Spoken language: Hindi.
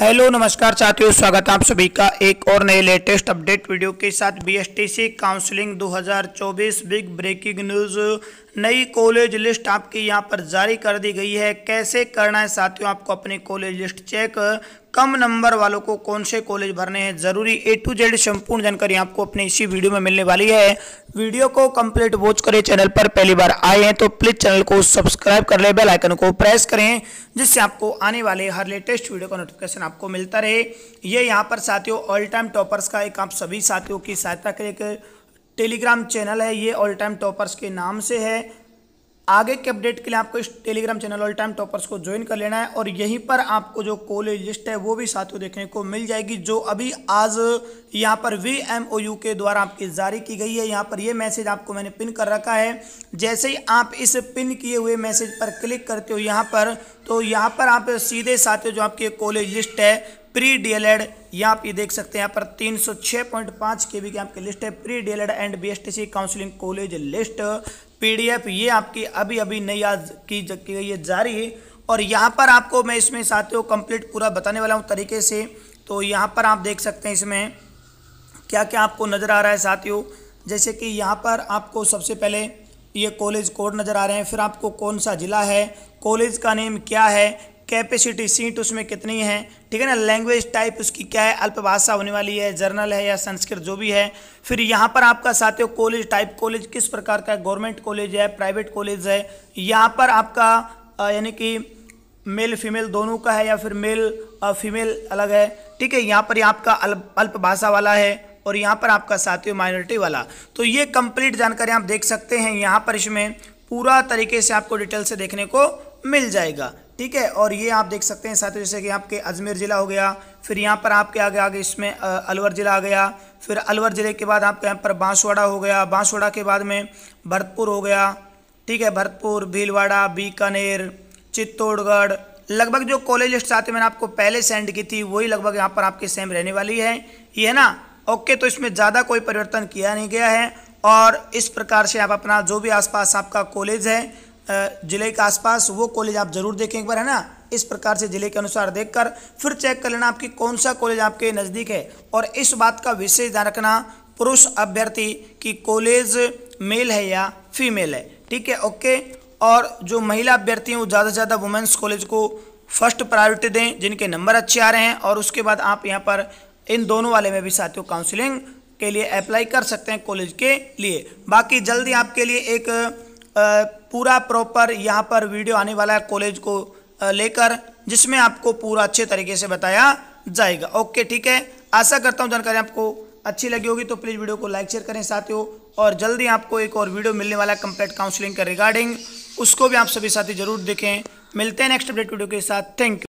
हेलो नमस्कार साथियों स्वागत है आप सभी का एक और नए लेटेस्ट अपडेट वीडियो के साथ BSTC counselling 2024 big breaking news नई कॉलेज लिस्ट आपकी यहाँ पर जारी कर दी गई है कैसे करना है साथियों आपको अपनी कॉलेज लिस्ट चेक कम नंबर वालों को कौन से कॉलेज भरने हैं जरूरी ए टू जेड संपूर्ण जानकारी आपको अपने इसी वीडियो में मिलने वाली है वीडियो को कंप्लीट वॉच करें चैनल पर पहली बार आए हैं तो प्लीज चैनल को सब्सक्राइब कर ले बेल आइकन को प्रेस करें जिससे आपको आने वाले हर लेटेस्ट वीडियो का नोटिफिकेशन आपको मिलता रहे ये यहाँ पर साथियों ऑल टाइम टॉपर्स का एक आप सभी साथियों की सहायता के एक टेलीग्राम चैनल है ये ऑल टाइम टॉपर्स के नाम से है आगे के अपडेट के लिए आपको इस Telegram channel all time toppers को ज्वाइन कर लेना है और यहीं पर आपको जो कॉलेज लिस्ट है वो भी साथियों देखने को मिल जाएगी जो अभी आज यहाँ पर वी एम ओ यू के द्वारा आपकी जारी की गई है यहाँ पर ये मैसेज आपको मैंने पिन कर रखा है जैसे ही आप इस पिन किए हुए मैसेज पर क्लिक करते हो यहाँ पर तो यहाँ पर आप सीधे साथियों जो आपकी कॉलेज लिस्ट है प्री डी एल एड ये आप ये देख सकते हैं यहाँ पर 306.5 बी की आपकी लिस्ट है pre D El Ed and BSTC counselling college list PDF ये आपकी अभी अभी नई आज की ये जारी है और यहाँ पर आपको मैं इसमें साथियों कंप्लीट पूरा बताने वाला हूँ तरीके से तो यहाँ पर आप देख सकते हैं इसमें क्या क्या आपको नज़र आ रहा है साथियों जैसे कि यहाँ पर आपको सबसे पहले ये कॉलेज कोड नज़र आ रहे हैं फिर आपको कौन सा ज़िला है कॉलेज का नेम क्या है कैपेसिटी सीट उसमें कितनी है ठीक है ना लैंग्वेज टाइप उसकी क्या है अल्पभाषा होने वाली है जर्नल है या संस्कृत जो भी है फिर यहाँ पर आपका साथियों कॉलेज टाइप कॉलेज किस प्रकार का है गवर्नमेंट कॉलेज है प्राइवेट कॉलेज है यहाँ पर आपका यानी कि मेल फीमेल दोनों का है या फिर मेल फीमेल अलग है ठीक है यहाँ पर ये आपका अल्पभाषा वाला है और यहाँ पर आपका साथियों माइनॉरिटी वाला तो ये कंप्लीट जानकारी आप देख सकते हैं यहाँ पर इसमें पूरा तरीके से आपको डिटेल से देखने को मिल जाएगा ठीक है और ये आप देख सकते हैं साथियों जैसे कि आपके अजमेर ज़िला हो गया फिर यहाँ पर आपके आगे आगे इसमें अलवर ज़िला आ गया फिर अलवर ज़िले के बाद आपके यहाँ पर बांसवाड़ा हो गया बांसवाड़ा के बाद में भरतपुर हो गया ठीक है भरतपुर भीलवाड़ा बीकानेर चित्तौड़गढ़ लगभग जो कॉलेज लिस्ट साथ मैंने आपको पहले सेंड की थी वही लगभग यहाँ पर आपके सेम रहने वाली है ये है ना ओके तो इसमें ज़्यादा कोई परिवर्तन किया नहीं गया है और इस प्रकार से आप अपना जो भी आसपास आपका कॉलेज है ज़िले के आसपास वो कॉलेज आप ज़रूर देखें एक बार है ना इस प्रकार से ज़िले के अनुसार देखकर फिर चेक कर लेना आपकी कौन सा कॉलेज आपके नज़दीक है और इस बात का विशेष ध्यान रखना पुरुष अभ्यर्थी की कॉलेज मेल है या फीमेल है ठीक है ओके और जो महिला अभ्यर्थी हैं वो ज़्यादा से ज़्यादा वुमेंस कॉलेज को फर्स्ट प्रायोरिटी दें जिनके नंबर अच्छे आ रहे हैं और उसके बाद आप यहाँ पर इन दोनों वाले में भी साथियों काउंसिलिंग के लिए अप्लाई कर सकते हैं कॉलेज के लिए बाकी जल्दी आपके लिए एक पूरा प्रॉपर यहाँ पर वीडियो आने वाला है कॉलेज को लेकर जिसमें आपको पूरा अच्छे तरीके से बताया जाएगा ओके ठीक है आशा करता हूँ जानकारी आपको अच्छी लगी होगी तो प्लीज़ वीडियो को लाइक शेयर करें साथियों और जल्दी आपको एक और वीडियो मिलने वाला है कंप्लीट काउंसलिंग का रिगार्डिंग उसको भी आप सभी साथी जरूर देखें मिलते हैं नेक्स्ट अपडेट वीडियो के साथ थैंक यू